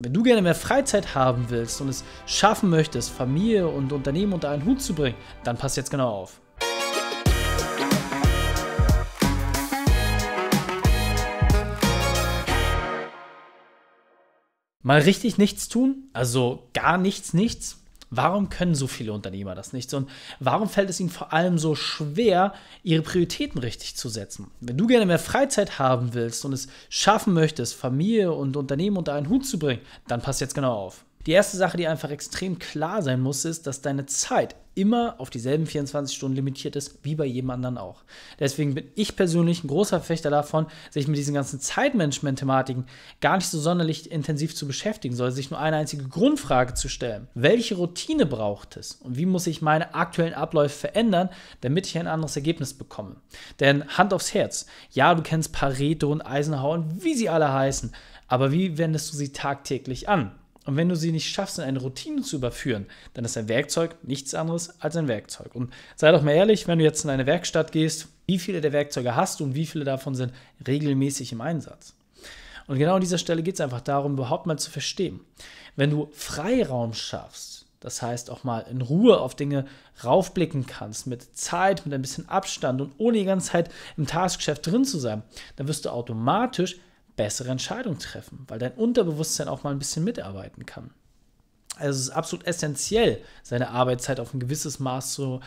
Wenn du gerne mehr Freizeit haben willst und es schaffen möchtest, Familie und Unternehmen unter einen Hut zu bringen, dann pass jetzt genau auf. Mal richtig nichts tun, also gar nichts, nichts, Warum können so viele Unternehmer das nicht? Und warum fällt es ihnen vor allem so schwer, ihre Prioritäten richtig zu setzen? Wenn du gerne mehr Freizeit haben willst und es schaffen möchtest, Familie und Unternehmen unter einen Hut zu bringen, dann pass jetzt genau auf. Die erste Sache, die einfach extrem klar sein muss, ist, dass deine Zeit immer auf dieselben 24 Stunden limitiert ist, wie bei jedem anderen auch. Deswegen bin ich persönlich ein großer Fechter davon, sich mit diesen ganzen Zeitmanagement-Thematiken gar nicht so sonderlich intensiv zu beschäftigen, sondern sich nur eine einzige Grundfrage zu stellen. Welche Routine braucht es und wie muss ich meine aktuellen Abläufe verändern, damit ich ein anderes Ergebnis bekomme? Denn Hand aufs Herz, ja, du kennst Pareto und Eisenhower und wie sie alle heißen, aber wie wendest du sie tagtäglich an? Und wenn du sie nicht schaffst, in eine Routine zu überführen, dann ist ein Werkzeug nichts anderes als ein Werkzeug. Und sei doch mal ehrlich, wenn du jetzt in eine Werkstatt gehst, wie viele der Werkzeuge hast du und wie viele davon sind regelmäßig im Einsatz? Und genau an dieser Stelle geht es einfach darum, überhaupt mal zu verstehen. Wenn du Freiraum schaffst, das heißt auch mal in Ruhe auf Dinge raufblicken kannst, mit Zeit, mit ein bisschen Abstand und ohne die ganze Zeit im Taskgeschäft drin zu sein, dann wirst du automatisch bessere Entscheidungen treffen, weil dein Unterbewusstsein auch mal ein bisschen mitarbeiten kann. Also es ist absolut essentiell, seine Arbeitszeit auf ein gewisses Maß zu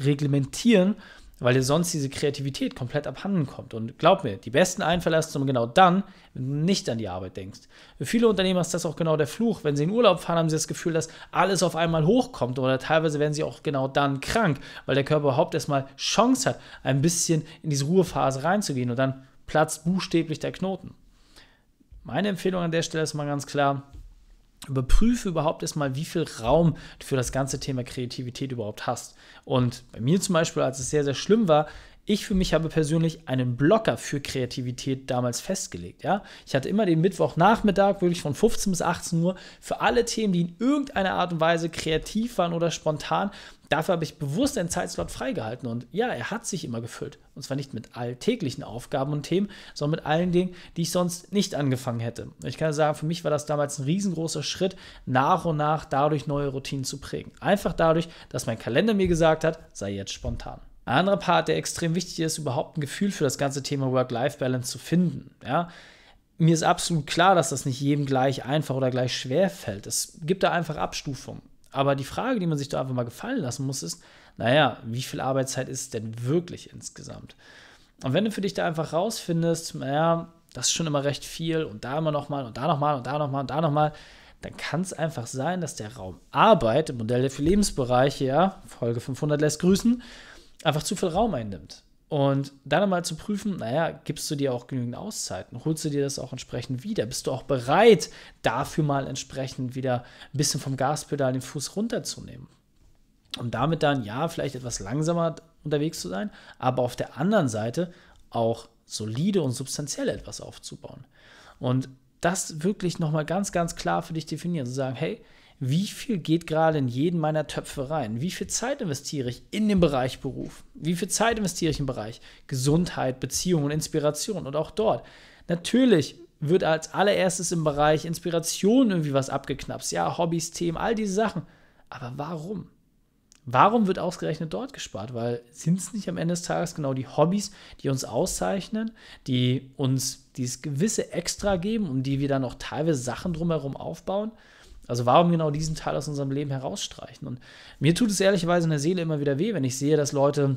reglementieren, weil dir sonst diese Kreativität komplett abhanden kommt. Und glaub mir, die besten Einfälle hast du genau dann, wenn du nicht an die Arbeit denkst. Für viele Unternehmer ist das auch genau der Fluch. Wenn sie in Urlaub fahren, haben sie das Gefühl, dass alles auf einmal hochkommt oder teilweise werden sie auch genau dann krank, weil der Körper überhaupt erstmal Chance hat, ein bisschen in diese Ruhephase reinzugehen und dann platzt buchstäblich der Knoten. Meine Empfehlung an der Stelle ist mal ganz klar, überprüfe überhaupt erstmal, wie viel Raum du für das ganze Thema Kreativität überhaupt hast. Und bei mir zum Beispiel, als es sehr, sehr schlimm war, ich für mich habe persönlich einen Blocker für Kreativität damals festgelegt. Ja? Ich hatte immer den Mittwochnachmittag, wirklich von 15 bis 18 Uhr, für alle Themen, die in irgendeiner Art und Weise kreativ waren oder spontan, Dafür habe ich bewusst einen Zeitslot freigehalten und ja, er hat sich immer gefüllt. Und zwar nicht mit alltäglichen Aufgaben und Themen, sondern mit allen Dingen, die ich sonst nicht angefangen hätte. Ich kann sagen, für mich war das damals ein riesengroßer Schritt, nach und nach dadurch neue Routinen zu prägen. Einfach dadurch, dass mein Kalender mir gesagt hat, sei jetzt spontan. Ein anderer Part, der extrem wichtig ist, überhaupt ein Gefühl für das ganze Thema Work-Life-Balance zu finden. Ja? Mir ist absolut klar, dass das nicht jedem gleich einfach oder gleich schwer fällt. Es gibt da einfach Abstufungen. Aber die Frage, die man sich da einfach mal gefallen lassen muss, ist, naja, wie viel Arbeitszeit ist es denn wirklich insgesamt? Und wenn du für dich da einfach rausfindest, naja, das ist schon immer recht viel und da immer nochmal und da nochmal und da nochmal und da nochmal, dann kann es einfach sein, dass der Raum Arbeit im Modell der vier Lebensbereiche, ja, Folge 500 lässt grüßen, einfach zu viel Raum einnimmt. Und dann einmal zu prüfen, naja, gibst du dir auch genügend Auszeiten? Holst du dir das auch entsprechend wieder? Bist du auch bereit, dafür mal entsprechend wieder ein bisschen vom Gaspedal den Fuß runterzunehmen? Und damit dann, ja, vielleicht etwas langsamer unterwegs zu sein, aber auf der anderen Seite auch solide und substanziell etwas aufzubauen. Und das wirklich nochmal ganz, ganz klar für dich definieren, zu sagen, hey, wie viel geht gerade in jeden meiner Töpfe rein? Wie viel Zeit investiere ich in den Bereich Beruf? Wie viel Zeit investiere ich im Bereich Gesundheit, Beziehung und Inspiration? Und auch dort. Natürlich wird als allererstes im Bereich Inspiration irgendwie was abgeknapst. Ja, Hobbys, Themen, all diese Sachen. Aber warum? Warum wird ausgerechnet dort gespart? Weil sind es nicht am Ende des Tages genau die Hobbys, die uns auszeichnen, die uns dieses gewisse Extra geben, um die wir dann auch teilweise Sachen drumherum aufbauen? Also warum genau diesen Teil aus unserem Leben herausstreichen? Und mir tut es ehrlicherweise in der Seele immer wieder weh, wenn ich sehe, dass Leute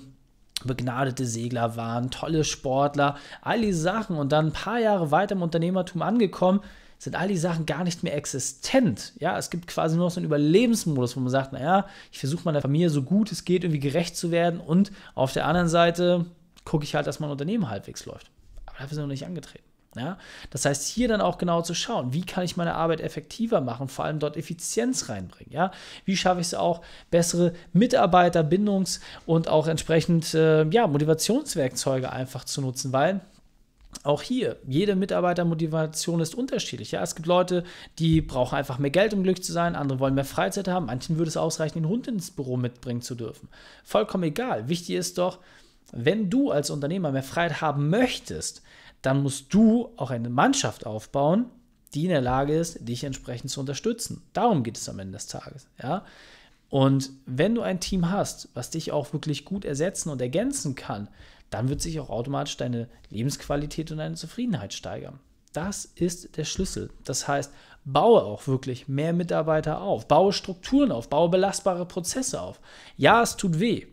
begnadete Segler waren, tolle Sportler, all diese Sachen und dann ein paar Jahre weiter im Unternehmertum angekommen, sind all die Sachen gar nicht mehr existent. Ja, es gibt quasi nur noch so einen Überlebensmodus, wo man sagt, naja, ich versuche meiner Familie so gut es geht irgendwie gerecht zu werden und auf der anderen Seite gucke ich halt, dass mein Unternehmen halbwegs läuft. Aber dafür sind wir noch nicht angetreten. Ja? Das heißt, hier dann auch genau zu schauen, wie kann ich meine Arbeit effektiver machen, vor allem dort Effizienz reinbringen. Ja? Wie schaffe ich es auch, bessere Mitarbeiterbindungs- und auch entsprechend äh, ja, Motivationswerkzeuge einfach zu nutzen, weil auch hier, jede Mitarbeitermotivation ist unterschiedlich. Ja, es gibt Leute, die brauchen einfach mehr Geld, um glücklich zu sein, andere wollen mehr Freizeit haben, manchen würde es ausreichen, den Hund ins Büro mitbringen zu dürfen. Vollkommen egal. Wichtig ist doch, wenn du als Unternehmer mehr Freiheit haben möchtest, dann musst du auch eine Mannschaft aufbauen, die in der Lage ist, dich entsprechend zu unterstützen. Darum geht es am Ende des Tages. Ja? Und wenn du ein Team hast, was dich auch wirklich gut ersetzen und ergänzen kann, dann wird sich auch automatisch deine Lebensqualität und deine Zufriedenheit steigern. Das ist der Schlüssel. Das heißt, baue auch wirklich mehr Mitarbeiter auf, baue Strukturen auf, baue belastbare Prozesse auf. Ja, es tut weh.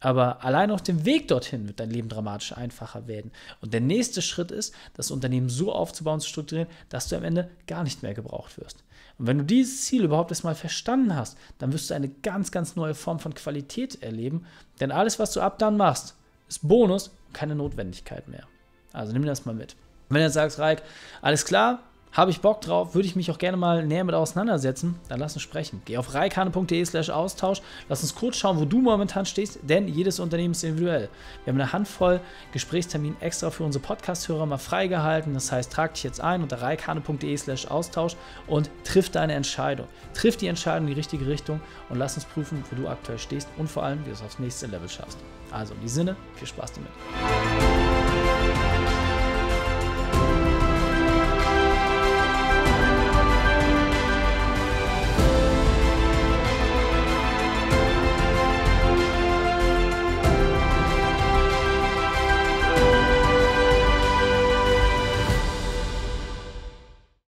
Aber allein auf dem Weg dorthin wird dein Leben dramatisch einfacher werden. Und der nächste Schritt ist, das Unternehmen so aufzubauen, zu strukturieren, dass du am Ende gar nicht mehr gebraucht wirst. Und wenn du dieses Ziel überhaupt erstmal verstanden hast, dann wirst du eine ganz, ganz neue Form von Qualität erleben. Denn alles, was du ab dann machst, ist Bonus und keine Notwendigkeit mehr. Also nimm das mal mit. wenn du jetzt sagst, Reik, alles klar, habe ich Bock drauf, würde ich mich auch gerne mal näher mit auseinandersetzen, dann lass uns sprechen. Geh auf reikane.de slash Austausch, lass uns kurz schauen, wo du momentan stehst, denn jedes Unternehmen ist individuell. Wir haben eine Handvoll Gesprächstermine extra für unsere Podcast-Hörer mal freigehalten, das heißt, trag dich jetzt ein unter reikane.de slash Austausch und triff deine Entscheidung. Triff die Entscheidung in die richtige Richtung und lass uns prüfen, wo du aktuell stehst und vor allem, wie du es aufs nächste Level schaffst. Also in diesem Sinne, viel Spaß damit.